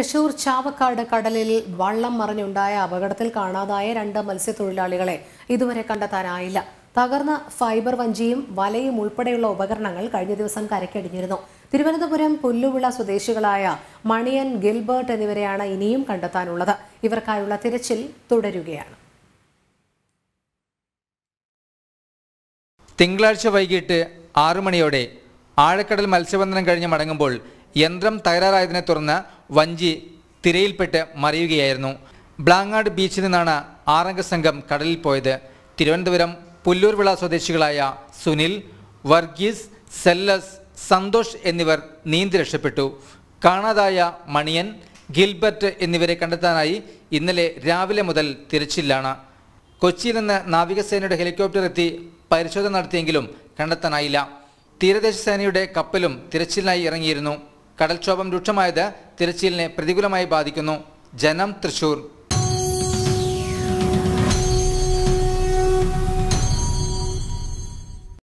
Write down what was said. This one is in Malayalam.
തൃശൂർ ചാവക്കാട് കടലിൽ വള്ളം മറിഞ്ഞുണ്ടായ അപകടത്തിൽ കാണാതായ രണ്ട് മത്സ്യത്തൊഴിലാളികളെ ഇതുവരെ കണ്ടെത്താനായില്ല തകർന്ന ഫൈബർ വഞ്ചിയും വലയും ഉൾപ്പെടെയുള്ള ഉപകരണങ്ങൾ കഴിഞ്ഞ ദിവസം കരക്കടിഞ്ഞിരുന്നു തിരുവനന്തപുരം പുല്ലുവിള സ്വദേശികളായ മണിയൻ ഗിൽബർട്ട് എന്നിവരെയാണ് ഇനിയും കണ്ടെത്താനുള്ളത് ഇവർക്കായുള്ള തിരച്ചിൽ തുടരുകയാണ് തിങ്കളാഴ്ച വൈകിട്ട് ആറുമണിയോടെ മണിയോടെ ആഴക്കടൽ മത്സ്യബന്ധനം കഴിഞ്ഞ് മടങ്ങുമ്പോൾ യന്ത്രം തകരാറായതിനെ തുടർന്ന് വഞ്ചി തിരയിൽപ്പെട്ട് മറിയുകയായിരുന്നു ബ്ലാങ്ങാട് ബീച്ചിൽ നിന്നാണ് ആറംഗ സംഘം കടലിൽ പോയത് തിരുവനന്തപുരം പുല്ലൂർവിള സ്വദേശികളായ സുനിൽ വർഗീസ് സെല്ലസ് സന്തോഷ് എന്നിവർ നീന്തി രക്ഷപ്പെട്ടു കാണാതായ മണിയൻ ഗിൽബർട്ട് എന്നിവരെ കണ്ടെത്താനായി ഇന്നലെ രാവിലെ മുതൽ തിരച്ചിലാണ് കൊച്ചിയിൽ നിന്ന് നാവികസേനയുടെ ഹെലികോപ്റ്റർ എത്തി പരിശോധന നടത്തിയെങ്കിലും കണ്ടെത്താനായില്ല തീരദേശ സേനയുടെ കപ്പലും തിരച്ചിലിനായി ഇറങ്ങിയിരുന്നു കടൽക്ഷോഭം രൂക്ഷമായത് തിരച്ചിലിനെ പ്രതികൂലമായി ബാധിക്കുന്നു ജനം തൃശൂർ